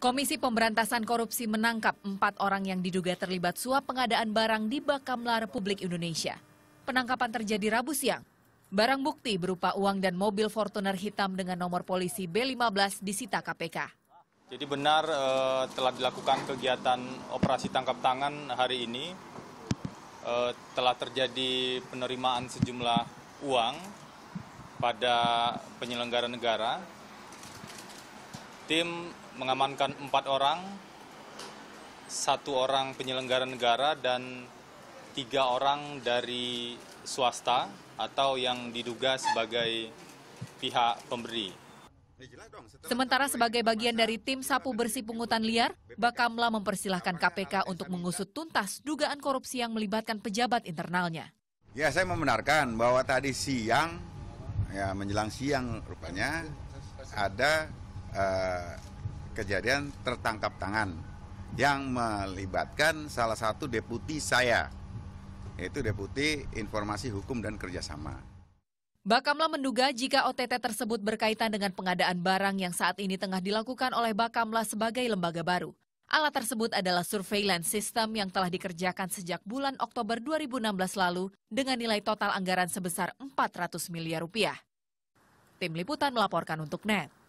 Komisi Pemberantasan Korupsi menangkap empat orang yang diduga terlibat suap pengadaan barang di Bakamla Republik Indonesia. Penangkapan terjadi Rabu siang. Barang bukti berupa uang dan mobil Fortuner hitam dengan nomor polisi B15 disita KPK. Jadi benar eh, telah dilakukan kegiatan operasi tangkap tangan hari ini. Eh, telah terjadi penerimaan sejumlah uang pada penyelenggara negara tim mengamankan empat orang, satu orang penyelenggara negara dan tiga orang dari swasta atau yang diduga sebagai pihak pemberi. Sementara sebagai bagian dari tim sapu bersih pungutan liar, Bakamla mempersilahkan KPK untuk mengusut tuntas dugaan korupsi yang melibatkan pejabat internalnya. Ya saya membenarkan bahwa tadi siang, ya menjelang siang rupanya ada Eh, kejadian tertangkap tangan yang melibatkan salah satu deputi saya, yaitu deputi informasi hukum dan kerjasama. Bakamla menduga jika OTT tersebut berkaitan dengan pengadaan barang yang saat ini tengah dilakukan oleh Bakamla sebagai lembaga baru. Alat tersebut adalah surveillance system yang telah dikerjakan sejak bulan Oktober 2016 lalu dengan nilai total anggaran sebesar 400 miliar rupiah. Tim Liputan melaporkan untuk NET.